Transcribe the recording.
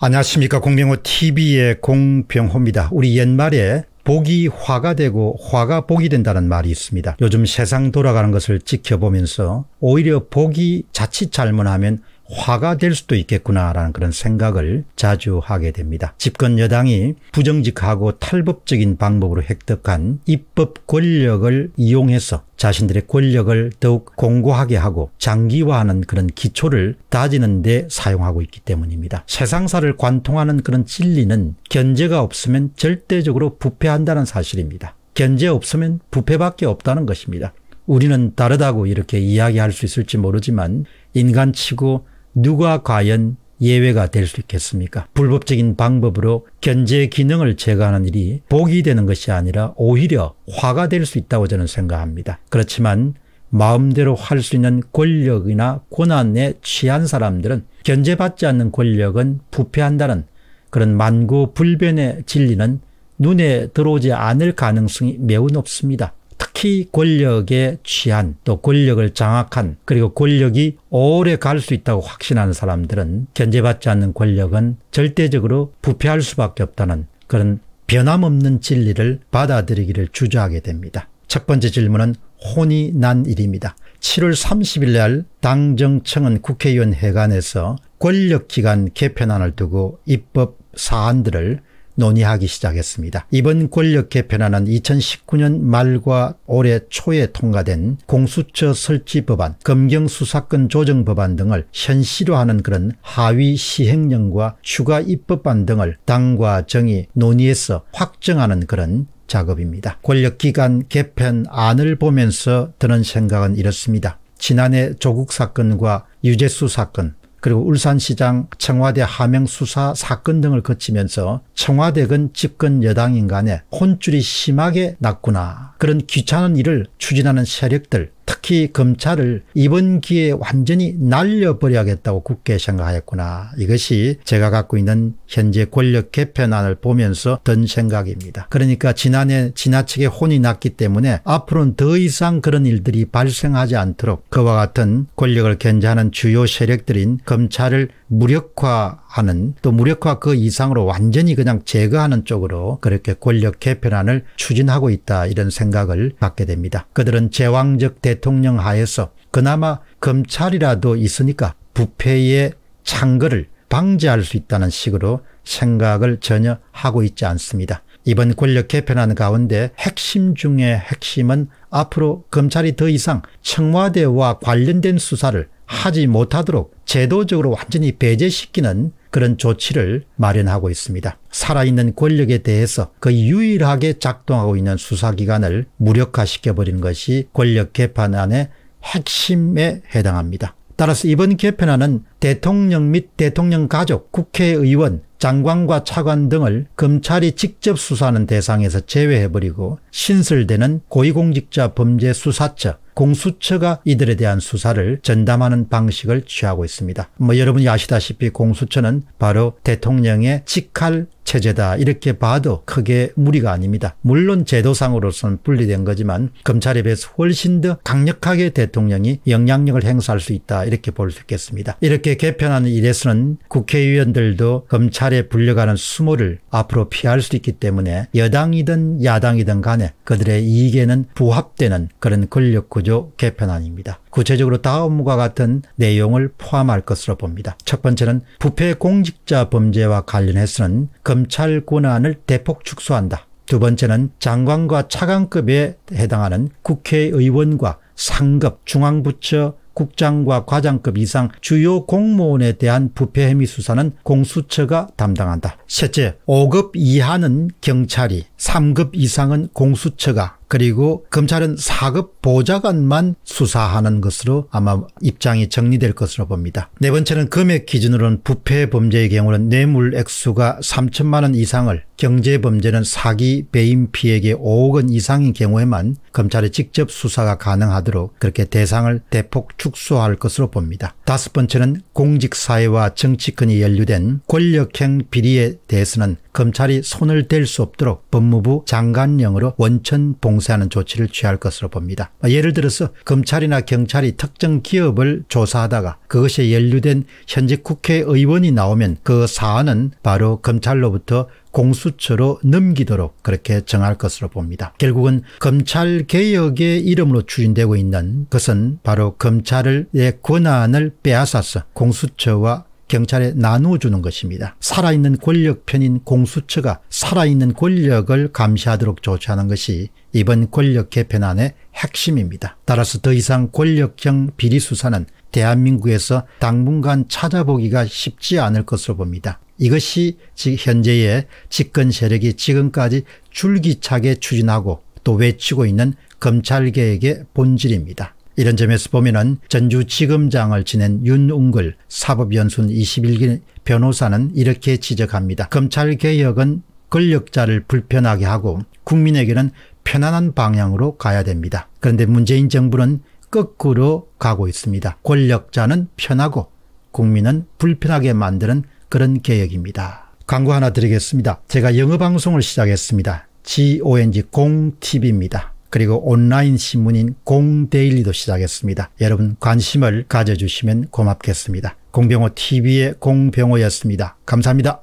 안녕하십니까 공병호 TV의 공병호입니다. 우리 옛말에 복이 화가 되고 화가 복이 된다는 말이 있습니다. 요즘 세상 돌아가는 것을 지켜보면서 오히려 복이 자칫 잘못하면 화가 될 수도 있겠구나라는 그런 생각을 자주 하게 됩니다. 집권 여당이 부정직하고 탈법적인 방법으로 획득한 입법 권력을 이용해서 자신들의 권력을 더욱 공고하게 하고 장기화하는 그런 기초를 다지는 데 사용하고 있기 때문입니다. 세상사를 관통하는 그런 진리는 견제가 없으면 절대적으로 부패한다는 사실입니다. 견제 없으면 부패밖에 없다는 것입니다. 우리는 다르다고 이렇게 이야기할 수 있을지 모르지만 인간치고 누가 과연 예외가 될 수 있겠습니까? 불법적인 방법으로 견제 기능을 제거하는 일이 복이 되는 것이 아니라 오히려 화가 될 수 있다고 저는 생각합니다. 그렇지만 마음대로 할 수 있는 권력이나 권한에 취한 사람들은 견제받지 않는 권력은 부패한다는 그런 만고불변의 진리는 눈에 들어오지 않을 가능성이 매우 높습니다. 특히 권력에 취한 또 권력을 장악한 그리고 권력이 오래 갈 수 있다고 확신하는 사람들은 견제받지 않는 권력은 절대적으로 부패할 수밖에 없다는 그런 변함없는 진리를 받아들이기를 주저하게 됩니다. 첫 번째 질문은 혼이 난 일입니다. 7월 30일 날 당정청은 국회의원 회관에서 권력기관 개편안을 두고 입법 사안들을 논의하기 시작했습니다. 이번 권력 개편안은 2019년 말과 올해 초에 통과된 공수처 설치 법안, 검경수사권 조정 법안 등을 현실화하는 그런 하위 시행령과 추가 입법안 등을 당과 정이 논의해서 확정하는 그런 작업입니다. 권력기관 개편안을 보면서 드는 생각은 이렇습니다. 지난해 조국 사건과 유재수 사건 그리고 울산시장 청와대 하명 수사 사건 등을 거치면서 청와대건 집권 여당인 간에 혼쭐이 심하게 났구나. 그런 귀찮은 일을 추진하는 세력들 특히 검찰을 이번 기회에 완전히 날려버려야겠다고 굳게 생각하였구나. 이것이 제가 갖고 있는 현재 권력 개편안을 보면서 든 생각입니다. 그러니까 지난해 지나치게 혼이 났기 때문에 앞으로는 더 이상 그런 일들이 발생하지 않도록 그와 같은 권력을 견제하는 주요 세력들인 검찰을 무력화하는 또 무력화 그 이상으로 완전히 그냥 제거하는 쪽으로 그렇게 권력 개편안을 추진하고 있다 이런 생각을 갖게 됩니다. 그들은 제왕적 대통령 하에서 그나마 검찰이라도 있으니까 부패의 창거를 방지할 수 있다는 식으로 생각을 전혀 하고 있지 않습니다. 이번 권력 개편안 가운데 핵심 중의 핵심은 앞으로 검찰이 더 이상 청와대와 관련된 수사를 하지 못하도록 제도적으로 완전히 배제시키는 그런 조치를 마련하고 있습니다. 살아있는 권력에 대해서 거의 유일하게 작동하고 있는 수사기관을 무력화시켜버리 것이 권력 개판안의 핵심에 해당합니다. 따라서 이번 개편안은 대통령 및 대통령 가족, 국회의원, 장관과 차관 등을 검찰이 직접 수사하는 대상에서 제외해버리고 신설되는 고위공직자 범죄수사처 공수처가 이들에 대한 수사를 전담하는 방식을 취하고 있습니다. 뭐 여러분이 아시다시피 공수처는 바로 대통령의 직할 체제다 이렇게 봐도 크게 무리가 아닙니다. 물론 제도상으로서는 분리된 거지만 검찰에 비해서 훨씬 더 강력하게 대통령이 영향력을 행사할 수 있다 이렇게 볼 수 있겠습니다. 이렇게 개편하는 일에서는 국회의원들도 검찰에 불려가는 수모를 앞으로 피할 수 있기 때문에 여당이든 야당이든 간에 그들의 이익에는 부합되는 그런 권력구조 개편안입니다. 구체적으로 다음과 같은 내용을 포함할 것으로 봅니다. 첫 번째는 부패 공직자 범죄와 관련해서는 검찰 권한을 대폭 축소한다. 두 번째는 장관과 차관급에 해당하는 국회의원과 상급, 중앙부처, 국장과 과장급 이상 주요 공무원에 대한 부패 혐의 수사는 공수처가 담당한다. 셋째, 5급 이하는 경찰이, 3급 이상은 공수처가, 그리고 검찰은 4급 보좌관만 수사하는 것으로 아마 입장이 정리될 것으로 봅니다. 네 번째는 금액 기준으로는 부패 범죄의 경우는 뇌물 액수가 3천만 원 이상을 경제 범죄는 사기 배임 피해액의 5억 원 이상인 경우에만 검찰의 직접 수사가 가능하도록 그렇게 대상을 대폭 축소할 것으로 봅니다. 다섯 번째는 공직사회와 정치권이 연루된 권력행 비리에 대해서는 검찰이 손을 댈 수 없도록 법무부 장관령으로 원천 봉쇄하는 조치를 취할 것으로 봅니다. 예를 들어서 검찰이나 경찰이 특정 기업을 조사하다가 그것에 연루된 현직 국회의원이 나오면 그 사안은 바로 검찰로부터 공수처로 넘기도록 그렇게 정할 것으로 봅니다. 결국은 검찰 개혁의 이름으로 추진되고 있는 것은 바로 검찰의 권한을 빼앗아서 공수처와 경찰에 나누어주는 것입니다. 살아있는 권력편인 공수처가 살아있는 권력을 감시하도록 조치하는 것이 이번 권력 개편안의 핵심입니다. 따라서 더 이상 권력형 비리 수사는 대한민국에서 당분간 찾아보기가 쉽지 않을 것으로 봅니다. 이것이 현재의 집권 세력이 지금까지 줄기차게 추진하고 또 외치고 있는 검찰개혁의 본질입니다. 이런 점에서 보면은 전주지검장을 지낸 윤웅글 사법연수원 21기 변호사는 이렇게 지적합니다. 검찰개혁은 권력자를 불편하게 하고 국민에게는 편안한 방향으로 가야 됩니다. 그런데 문재인 정부는 거꾸로 가고 있습니다. 권력자는 편하고 국민은 불편하게 만드는 그런 개혁입니다. 광고 하나 드리겠습니다. 제가 영어 방송을 시작했습니다. GONG 공TV입니다. 그리고 온라인 신문인 공데일리도 시작했습니다. 여러분 관심을 가져주시면 고맙겠습니다. 공병호 TV의 공병호였습니다. 감사합니다.